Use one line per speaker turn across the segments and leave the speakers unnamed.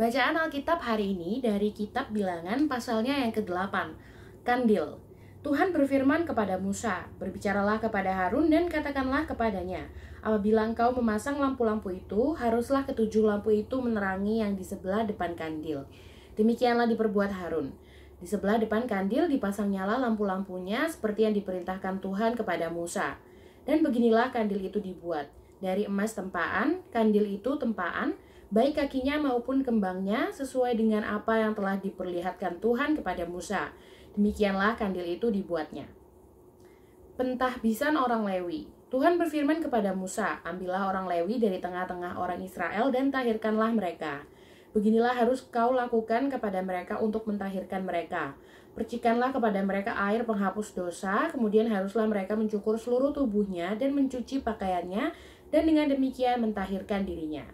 Bacaan Alkitab hari ini dari kitab Bilangan pasalnya yang ke-8, Kandil. Tuhan berfirman kepada Musa, "Berbicaralah kepada Harun dan katakanlah kepadanya, apabila engkau memasang lampu-lampu itu, haruslah ketujuh lampu itu menerangi yang di sebelah depan kandil." Demikianlah diperbuat Harun. Di sebelah depan kandil dipasang nyala lampu-lampunya seperti yang diperintahkan Tuhan kepada Musa. Dan beginilah kandil itu dibuat. Dari emas tempaan, kandil itu tempaan, baik kakinya maupun kembangnya, sesuai dengan apa yang telah diperlihatkan Tuhan kepada Musa. Demikianlah kandil itu dibuatnya. Pentahbisan orang Lewi Tuhan berfirman kepada Musa, Ambillah orang Lewi dari tengah-tengah orang Israel dan tahirkanlah mereka. Beginilah harus kau lakukan kepada mereka untuk mentahirkan mereka. Percikanlah kepada mereka air penghapus dosa, kemudian haruslah mereka mencukur seluruh tubuhnya dan mencuci pakaiannya, dan dengan demikian mentahirkan dirinya.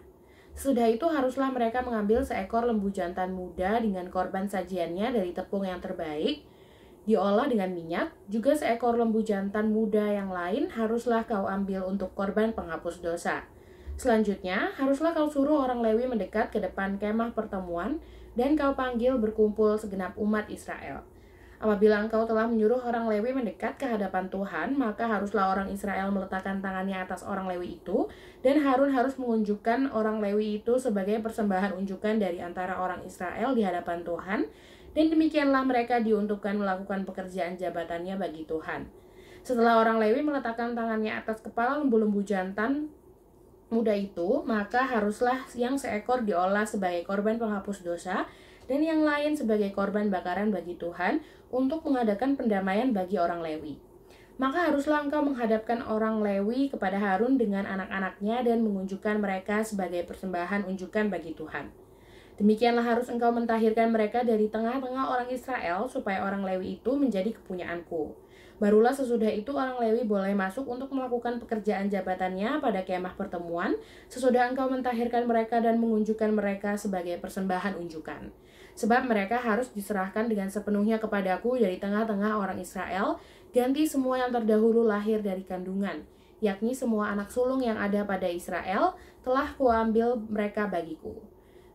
Sudah itu haruslah mereka mengambil seekor lembu jantan muda dengan korban sajiannya dari tepung yang terbaik, diolah dengan minyak, juga seekor lembu jantan muda yang lain haruslah kau ambil untuk korban penghapus dosa. Selanjutnya, haruslah kau suruh orang Lewi mendekat ke depan kemah pertemuan dan kau panggil berkumpul segenap umat Israel. Apabila engkau telah menyuruh orang Lewi mendekat ke hadapan Tuhan, maka haruslah orang Israel meletakkan tangannya atas orang Lewi itu, dan Harun harus mengunjukkan orang Lewi itu sebagai persembahan unjukan dari antara orang Israel di hadapan Tuhan, dan demikianlah mereka diuntukkan melakukan pekerjaan jabatannya bagi Tuhan. Setelah orang Lewi meletakkan tangannya atas kepala lembu-lembu jantan muda itu, maka haruslah yang seekor diolah sebagai korban penghapus dosa, dan yang lain sebagai korban bakaran bagi Tuhan untuk mengadakan pendamaian bagi orang Lewi. Maka haruslah engkau menghadapkan orang Lewi kepada Harun dengan anak-anaknya dan mengunjukkan mereka sebagai persembahan unjukan bagi Tuhan. Demikianlah harus engkau mentahirkan mereka dari tengah-tengah orang Israel supaya orang Lewi itu menjadi kepunyaanku Barulah sesudah itu orang Lewi boleh masuk untuk melakukan pekerjaan jabatannya pada kemah pertemuan, sesudah engkau mentahirkan mereka dan mengunjukkan mereka sebagai persembahan unjukan. Sebab mereka harus diserahkan dengan sepenuhnya kepadaku dari tengah-tengah orang Israel, ganti semua yang terdahulu lahir dari kandungan, yakni semua anak sulung yang ada pada Israel, telah kuambil mereka bagiku.'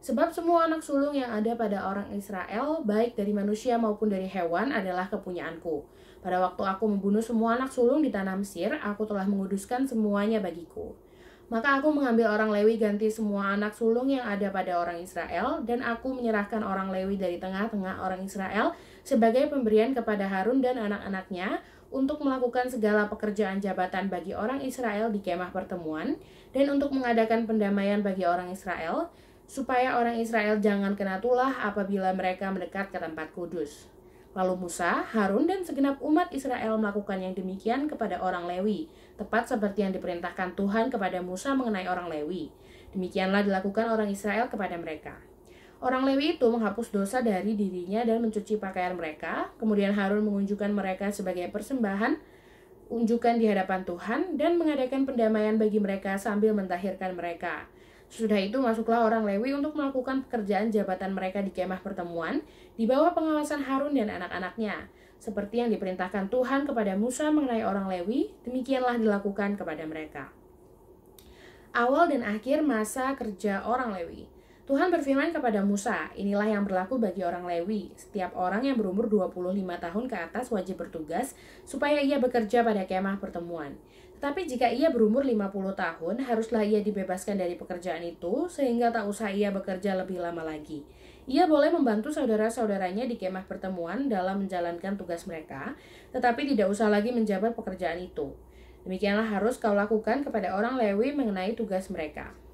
Sebab semua anak sulung yang ada pada orang Israel, baik dari manusia maupun dari hewan, adalah kepunyaanku. Pada waktu aku membunuh semua anak sulung di tanah Mesir, aku telah menguduskan semuanya bagiku. Maka aku mengambil orang Lewi ganti semua anak sulung yang ada pada orang Israel, dan aku menyerahkan orang Lewi dari tengah-tengah orang Israel sebagai pemberian kepada Harun dan anak-anaknya untuk melakukan segala pekerjaan jabatan bagi orang Israel di kemah pertemuan, dan untuk mengadakan pendamaian bagi orang Israel, supaya orang Israel jangan kena tulah apabila mereka mendekat ke tempat kudus. Lalu Musa, Harun, dan segenap umat Israel melakukan yang demikian kepada orang Lewi, tepat seperti yang diperintahkan Tuhan kepada Musa mengenai orang Lewi. Demikianlah dilakukan orang Israel kepada mereka. Orang Lewi itu menghapus dosa dari dirinya dan mencuci pakaian mereka. Kemudian Harun mengunjukkan mereka sebagai persembahan unjukkan di hadapan Tuhan dan mengadakan pendamaian bagi mereka sambil mentahirkan mereka. Sudah itu masuklah orang Lewi untuk melakukan pekerjaan jabatan mereka di kemah pertemuan di bawah pengawasan Harun dan anak-anaknya. Seperti yang diperintahkan Tuhan kepada Musa mengenai orang Lewi, demikianlah dilakukan kepada mereka. Awal dan akhir masa kerja orang Lewi. Tuhan berfirman kepada Musa, inilah yang berlaku bagi orang Lewi. Setiap orang yang berumur 25 tahun ke atas wajib bertugas supaya ia bekerja pada kemah pertemuan. Tetapi jika ia berumur 50 tahun, haruslah ia dibebaskan dari pekerjaan itu sehingga tak usah ia bekerja lebih lama lagi. Ia boleh membantu saudara-saudaranya di kemah pertemuan dalam menjalankan tugas mereka, tetapi tidak usah lagi menjabat pekerjaan itu. Demikianlah harus kau lakukan kepada orang Lewi mengenai tugas mereka.